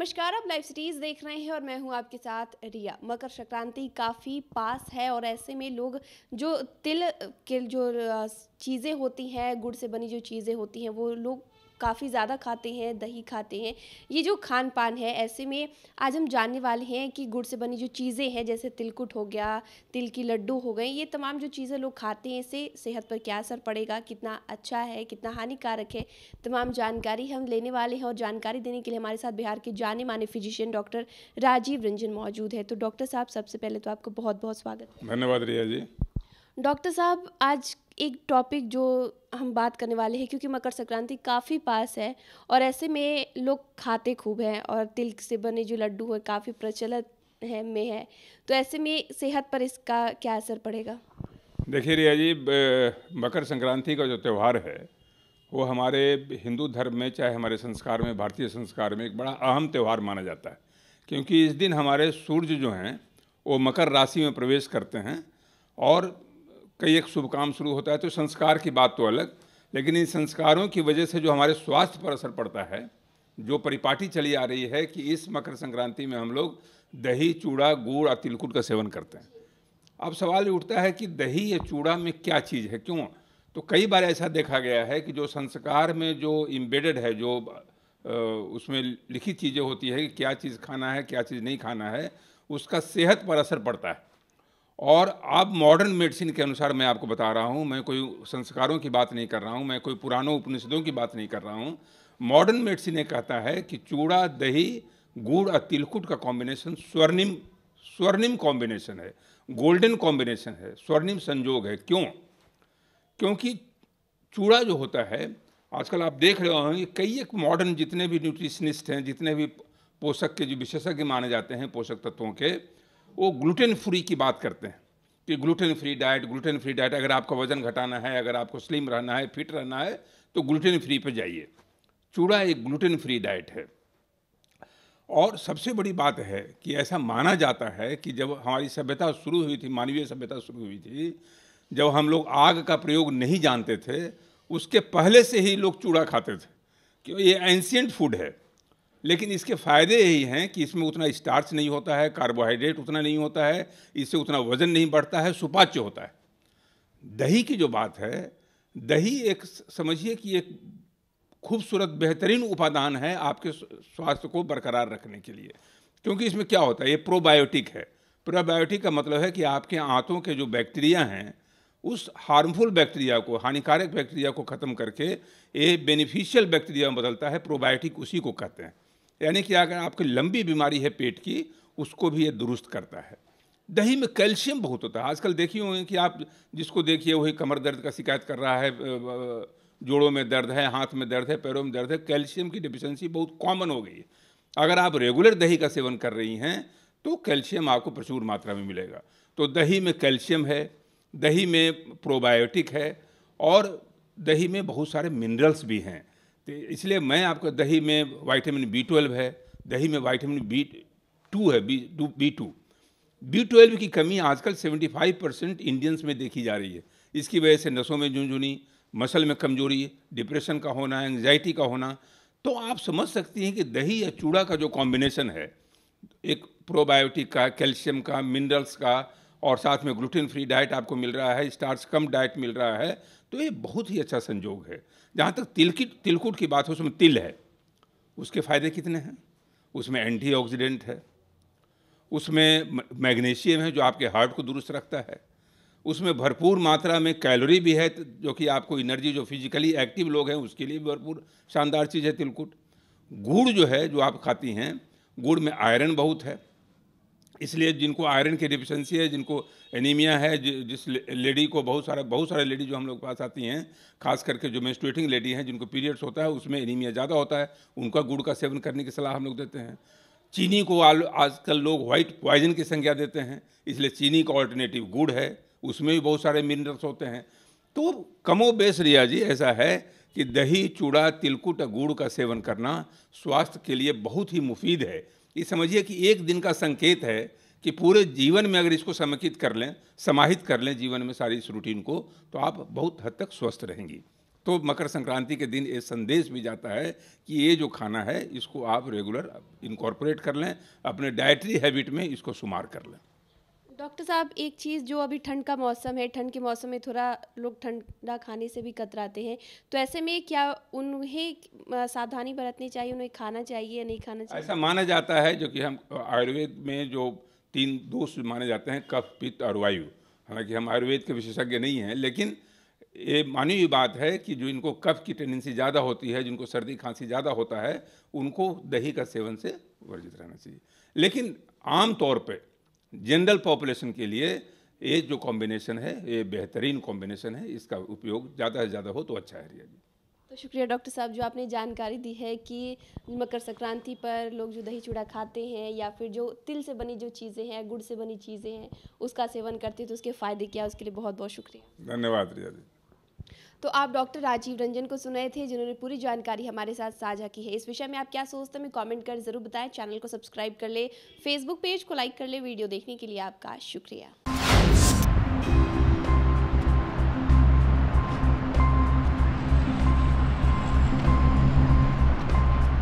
नमस्कार आप live series देख रहे हैं और मैं हूं आपके साथ रिया मकर संक्रांति काफ़ी पास है और ऐसे में लोग जो तिल के जो चीज़ें होती हैं गुड़ से बनी जो चीज़ें होती हैं वो लोग काफ़ी ज़्यादा खाते हैं दही खाते हैं ये जो खान पान है ऐसे में आज हम जानने वाले हैं कि गुड़ से बनी जो चीज़ें हैं जैसे तिलकुट हो गया तिल की लड्डू हो गए ये तमाम जो चीज़ें लोग खाते हैं इसे सेहत पर क्या असर पड़ेगा कितना अच्छा है कितना हानिकारक है तमाम जानकारी हम लेने वाले हैं और जानकारी देने के लिए हमारे साथ बिहार के जाने माने फिजिशियन डॉक्टर राजीव रंजन मौजूद है तो डॉक्टर साहब सबसे पहले तो आपको बहुत बहुत स्वागत धन्यवाद रिया जी डॉक्टर साहब आज एक टॉपिक जो हम बात करने वाले हैं क्योंकि मकर संक्रांति काफ़ी पास है और ऐसे में लोग खाते खूब हैं और तिल से बने जो लड्डू हैं काफ़ी प्रचलित है में है तो ऐसे में सेहत पर इसका क्या असर पड़ेगा देखिए रिया जी मकर संक्रांति का जो त्यौहार है वो हमारे हिंदू धर्म में चाहे हमारे संस्कार में भारतीय संस्कार में एक बड़ा अहम त्यौहार माना जाता है क्योंकि इस दिन हमारे सूर्य जो हैं वो मकर राशि में प्रवेश करते हैं और कई एक शुभ काम शुरू होता है तो संस्कार की बात तो अलग लेकिन इन संस्कारों की वजह से जो हमारे स्वास्थ्य पर असर पड़ता है जो परिपाटी चली आ रही है कि इस मकर संक्रांति में हम लोग दही चूड़ा गुड़ और तिलकुट का सेवन करते हैं अब सवाल उठता है कि दही या चूड़ा में क्या चीज़ है क्यों तो कई बार ऐसा देखा गया है कि जो संस्कार में जो इम्बेडेड है जो उसमें लिखी चीज़ें होती है कि क्या चीज़ खाना है क्या चीज़ नहीं खाना है उसका सेहत पर असर पड़ता है और अब मॉडर्न मेडिसिन के अनुसार मैं आपको बता रहा हूँ मैं कोई संस्कारों की बात नहीं कर रहा हूँ मैं कोई पुरानों उपनिषदों की बात नहीं कर रहा हूँ मॉडर्न मेडिसिन ये कहता है कि चूड़ा दही गुड़ और तिलकुट का कॉम्बिनेशन स्वर्णिम स्वर्णिम कॉम्बिनेशन है गोल्डन कॉम्बिनेशन है स्वर्णिम संजोग है क्यों क्योंकि चूड़ा जो होता है आजकल आप देख रहे होंगे कई एक मॉडर्न जितने भी न्यूट्रिशनिस्ट हैं जितने भी पोषक के जो विशेषज्ञ माने जाते हैं पोषक तत्वों के वो ग्लूटेन फ्री की बात करते हैं कि gluten free diet gluten free diet अगर आपका वज़न घटाना है अगर आपको स्लिम रहना है फिट रहना है तो ग्लूटेन फ्री पर जाइए चूड़ा एक ग्लूटेन फ्री डाइट है और सबसे बड़ी बात है कि ऐसा माना जाता है कि जब हमारी सभ्यता शुरू हुई थी मानवीय सभ्यता शुरू हुई थी जब हम लोग आग का प्रयोग नहीं जानते थे उसके पहले से ही लोग चूड़ा खाते थे क्यों ये एंशियंट फूड है लेकिन इसके फ़ायदे यही हैं कि इसमें उतना स्टार्च नहीं होता है कार्बोहाइड्रेट उतना नहीं होता है इससे उतना वज़न नहीं बढ़ता है सुपाच्य होता है दही की जो बात है दही एक समझिए कि एक खूबसूरत बेहतरीन उपादान है आपके स्वास्थ्य को बरकरार रखने के लिए क्योंकि इसमें क्या होता है ये प्रोबायोटिक है प्रोबायोटिक का मतलब है कि आपके आंतों के जो बैक्टीरिया हैं उस हार्मफुल बैक्टीरिया को हानिकारक बैक्टीरिया को ख़त्म करके ये बेनिफिशियल बैक्टीरिया में बदलता है प्रोबायोटिक उसी को कहते हैं यानी कि अगर आपकी लंबी बीमारी है पेट की उसको भी ये दुरुस्त करता है दही में कैल्शियम बहुत होता है आजकल देखिए होंगे कि आप जिसको देखिए वही कमर दर्द का शिकायत कर रहा है जोड़ों में दर्द है हाथ में दर्द है पैरों में दर्द है कैल्शियम की डिफिशेंसी बहुत कॉमन हो गई है अगर आप रेगुलर दही का सेवन कर रही हैं तो कैल्शियम आपको प्रचुर मात्रा में मिलेगा तो दही में कैल्शियम है दही में प्रोबायोटिक है और दही में बहुत सारे मिनरल्स भी हैं तो इसलिए मैं आपको दही में वाइटामिन बी ट्वेल्व है दही में वाइटामिन बी टू है B two B two B twelve की कमी आजकल 75 परसेंट इंडियंस में देखी जा रही है इसकी वजह से नसों में झुंझुनी मसल में कमजोरी डिप्रेशन का होना एंग्जाइटी का होना तो आप समझ सकती हैं कि दही या चूड़ा का जो कॉम्बिनेशन है एक प्रोबायोटिक का कैल्शियम का मिनरल्स का और साथ में ग्लूटेन फ्री डाइट आपको मिल रहा है स्टार्च कम डाइट मिल रहा है तो ये बहुत ही अच्छा संजोग है जहाँ तक तिल की तिलकुट की बात हो उसमें तिल है उसके फ़ायदे कितने हैं उसमें एंटीऑक्सीडेंट है उसमें मैग्नीशियम है जो आपके हार्ट को दुरुस्त रखता है उसमें भरपूर मात्रा में कैलोरी भी है जो कि आपको एनर्जी जो फिजिकली एक्टिव लोग हैं उसके लिए भरपूर शानदार चीज़ है तिलकुट गुड़ जो है जो आप खाती हैं गुड़ में आयरन बहुत है इसलिए जिनको आयरन की डिफिशेंसी है जिनको एनीमिया है जिस लेडी को बहुत सारा बहुत सारे लेडी जो हम लोग पास आती हैं खास करके जो मेस्टुएटिंग लेडी हैं जिनको पीरियड्स होता है उसमें एनीमिया ज़्यादा होता है उनका गुड़ का सेवन करने की सलाह हम लोग देते हैं चीनी को आजकल लोग व्हाइट पॉइजन की संज्ञा देते हैं इसलिए चीनी का ऑल्टरनेटिव गुड़ है उसमें भी बहुत सारे मिनरल्स होते हैं तो कमो बेस रिया जी ऐसा है कि दही चूड़ा तिलकुट गुड़ का सेवन करना स्वास्थ्य के लिए बहुत ही मुफीद है ये समझिए कि एक दिन का संकेत है कि पूरे जीवन में अगर इसको समेकित कर लें समाहित कर लें जीवन में सारी इस रूटीन को तो आप बहुत हद तक स्वस्थ रहेंगी तो मकर संक्रांति के दिन ये संदेश भी जाता है कि ये जो खाना है इसको आप रेगुलर इनकॉर्पोरेट कर लें अपने डाइटरी हैबिट में इसको शुमार कर लें डॉक्टर साहब एक चीज़ जो अभी ठंड का मौसम है ठंड के मौसम में थोड़ा लोग ठंडा खाने से भी कतराते हैं तो ऐसे में क्या उन्हें सावधानी बरतनी चाहिए उन्हें खाना चाहिए या नहीं खाना चाहिए ऐसा माना जाता है जो कि हम आयुर्वेद में जो तीन दोष माने जाते हैं कफ पित्त और वायु हालांकि हम आयुर्वेद के विशेषज्ञ नहीं हैं लेकिन ये मानी हुई बात है कि जो इनको कफ की टेंडेंसी ज़्यादा होती है जिनको सर्दी खांसी ज़्यादा होता है उनको दही का सेवन से वर्जित रहना चाहिए लेकिन आम तौर पर जनरल पॉपुलेशन के लिए ये जो कॉम्बिनेशन है ये बेहतरीन कॉम्बिनेशन है इसका उपयोग ज़्यादा से ज़्यादा हो तो अच्छा है रिया जी तो शुक्रिया डॉक्टर साहब जो आपने जानकारी दी है कि मकर संक्रांति पर लोग जो दही चूड़ा खाते हैं या फिर जो तिल से बनी जो चीज़ें हैं गुड़ से बनी चीज़ें हैं उसका सेवन करते हैं तो उसके फ़ायदे क्या उसके लिए बहुत बहुत शुक्रिया धन्यवाद रिया जी तो आप डॉक्टर राजीव रंजन को सुनाए थे जिन्होंने पूरी जानकारी हमारे साथ साझा की है इस विषय में आप क्या सोचते हैं कमेंट कर ज़रूर बताएं चैनल को सब्सक्राइब कर ले फेसबुक पेज को लाइक कर ले वीडियो देखने के लिए आपका शुक्रिया